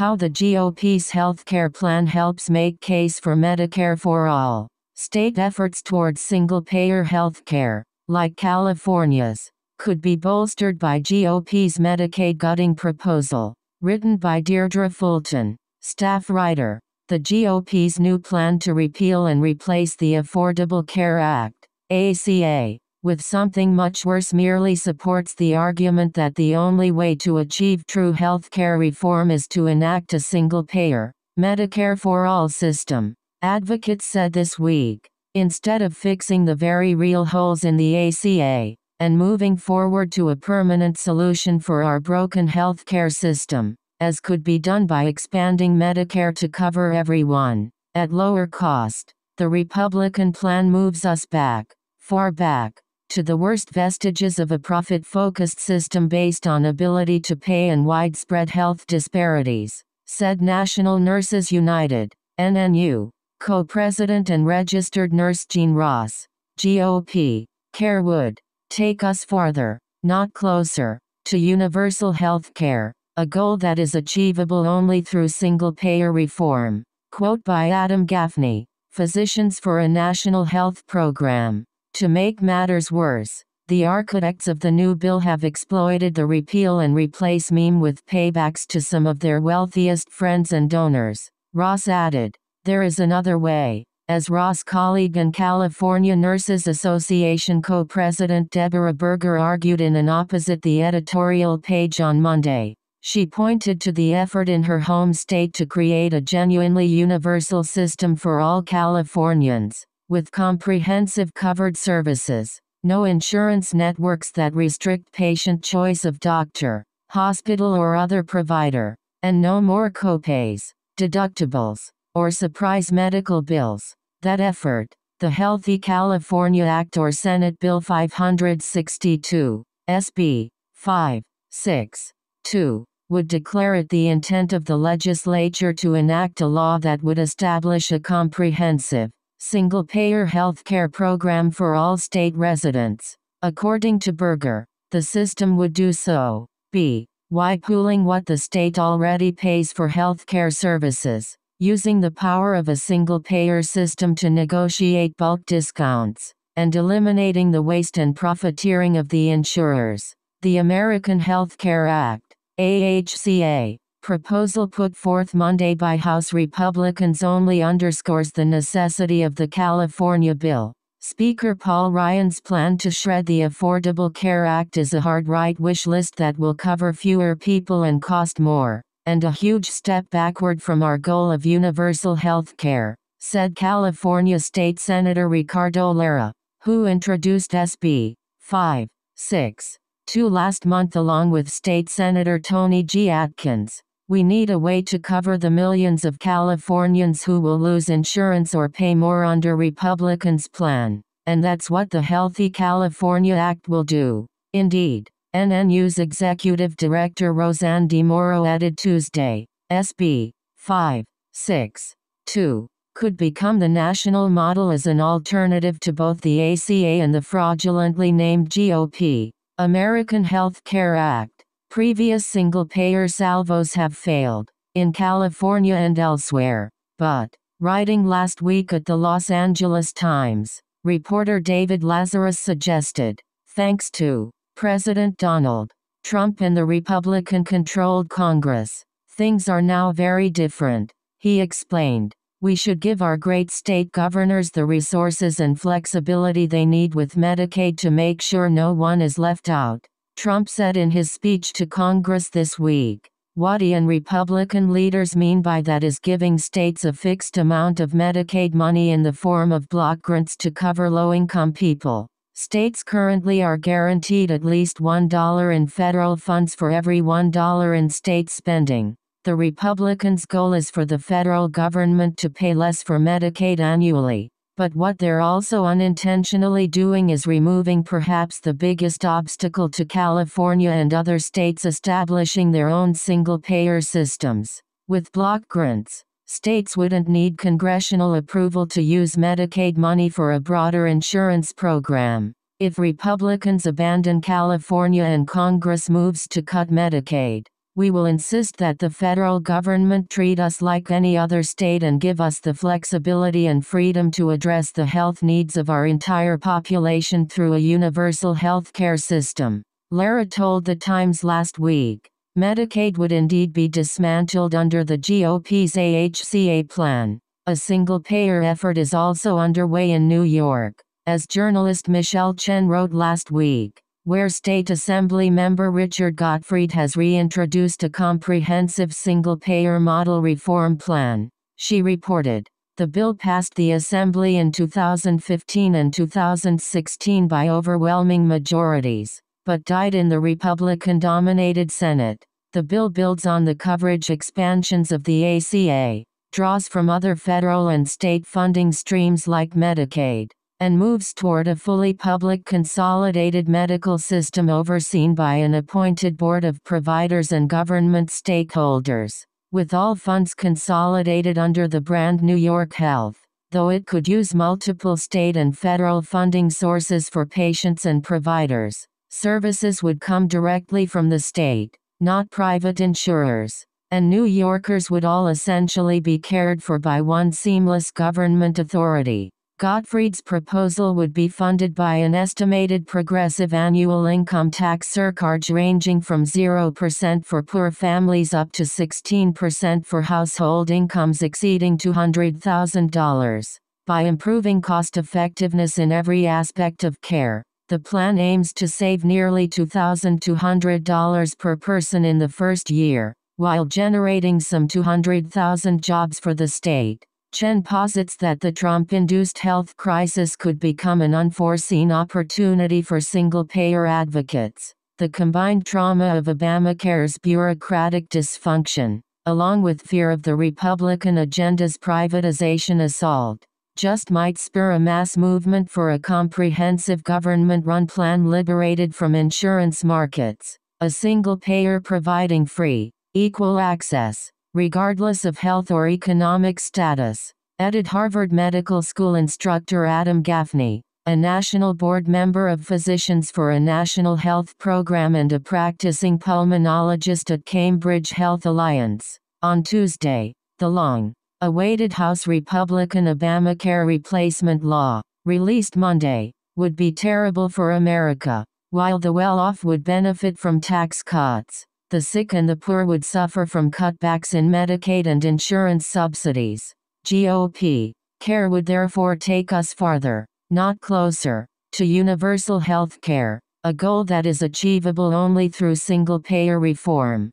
How the GOP's healthcare plan helps make case for Medicare for all. State efforts towards single-payer healthcare, like California's, could be bolstered by GOP's Medicaid gutting proposal, written by Deirdre Fulton, staff writer. The GOP's new plan to repeal and replace the Affordable Care Act, ACA, with something much worse merely supports the argument that the only way to achieve true healthcare reform is to enact a single-payer, Medicare for all system, advocates said this week. Instead of fixing the very real holes in the ACA, and moving forward to a permanent solution for our broken healthcare system, as could be done by expanding Medicare to cover everyone, at lower cost, the Republican plan moves us back, far back, to the worst vestiges of a profit focused system based on ability to pay and widespread health disparities, said National Nurses United, NNU, co president and registered nurse Jean Ross, GOP, Care would take us farther, not closer, to universal health care, a goal that is achievable only through single payer reform. Quote by Adam Gaffney, Physicians for a National Health Program. To make matters worse, the architects of the new bill have exploited the repeal and replace meme with paybacks to some of their wealthiest friends and donors. Ross added, There is another way. As Ross colleague and California Nurses Association co president Deborah Berger argued in an opposite the editorial page on Monday, she pointed to the effort in her home state to create a genuinely universal system for all Californians with comprehensive covered services. No insurance networks that restrict patient choice of doctor, hospital or other provider, and no more copays, deductibles, or surprise medical bills. That effort, the Healthy California Act or Senate Bill 562, SB 562, would declare it the intent of the legislature to enact a law that would establish a comprehensive, single-payer healthcare program for all state residents. According to Berger, the system would do so. B. Why pooling what the state already pays for healthcare services, using the power of a single-payer system to negotiate bulk discounts, and eliminating the waste and profiteering of the insurers. The American Health Care Act, AHCA, Proposal put forth Monday by House Republicans only underscores the necessity of the California bill. Speaker Paul Ryan's plan to shred the Affordable Care Act is a hard right wish list that will cover fewer people and cost more, and a huge step backward from our goal of universal health care, said California State Senator Ricardo Lara, who introduced SB 5, 6, 2 last month along with State Senator Tony G. Atkins. We need a way to cover the millions of Californians who will lose insurance or pay more under Republicans' plan, and that's what the Healthy California Act will do. Indeed, NNU's Executive Director Roseanne DeMoro added Tuesday, SB 5, 6, 2 could become the national model as an alternative to both the ACA and the fraudulently named GOP American Health Care Act. Previous single-payer salvos have failed, in California and elsewhere, but, writing last week at the Los Angeles Times, reporter David Lazarus suggested, thanks to President Donald Trump and the Republican-controlled Congress, things are now very different, he explained. We should give our great state governors the resources and flexibility they need with Medicaid to make sure no one is left out. Trump said in his speech to Congress this week. What he and Republican leaders mean by that is giving states a fixed amount of Medicaid money in the form of block grants to cover low income people. States currently are guaranteed at least $1 in federal funds for every $1 in state spending. The Republicans' goal is for the federal government to pay less for Medicaid annually but what they're also unintentionally doing is removing perhaps the biggest obstacle to California and other states establishing their own single-payer systems. With block grants, states wouldn't need congressional approval to use Medicaid money for a broader insurance program. If Republicans abandon California and Congress moves to cut Medicaid, we will insist that the federal government treat us like any other state and give us the flexibility and freedom to address the health needs of our entire population through a universal health care system. Lara told The Times last week. Medicaid would indeed be dismantled under the GOP's AHCA plan. A single payer effort is also underway in New York, as journalist Michelle Chen wrote last week where State Assembly member Richard Gottfried has reintroduced a comprehensive single-payer model reform plan, she reported. The bill passed the Assembly in 2015 and 2016 by overwhelming majorities, but died in the Republican-dominated Senate. The bill builds on the coverage expansions of the ACA, draws from other federal and state funding streams like Medicaid, and moves toward a fully public consolidated medical system overseen by an appointed board of providers and government stakeholders, with all funds consolidated under the brand New York Health though it could use multiple state and federal funding sources for patients and providers. Services would come directly from the state, not private insurers, and New Yorkers would all essentially be cared for by one seamless government authority. Gottfried's proposal would be funded by an estimated progressive annual income tax surcharge ranging from 0% for poor families up to 16% for household incomes exceeding $200,000. By improving cost effectiveness in every aspect of care, the plan aims to save nearly $2,200 per person in the first year, while generating some 200,000 jobs for the state. Chen posits that the Trump-induced health crisis could become an unforeseen opportunity for single-payer advocates. The combined trauma of Obamacare's bureaucratic dysfunction, along with fear of the Republican agenda's privatization assault, just might spur a mass movement for a comprehensive government-run plan liberated from insurance markets, a single payer providing free, equal access, regardless of health or economic status, added Harvard Medical School instructor Adam Gaffney, a national board member of Physicians for a National Health Program and a practicing pulmonologist at Cambridge Health Alliance. On Tuesday, the long awaited House Republican Obamacare replacement law, released Monday, would be terrible for America, while the well off would benefit from tax cuts the sick and the poor would suffer from cutbacks in Medicaid and insurance subsidies. GOP care would therefore take us farther, not closer, to universal health care, a goal that is achievable only through single payer reform.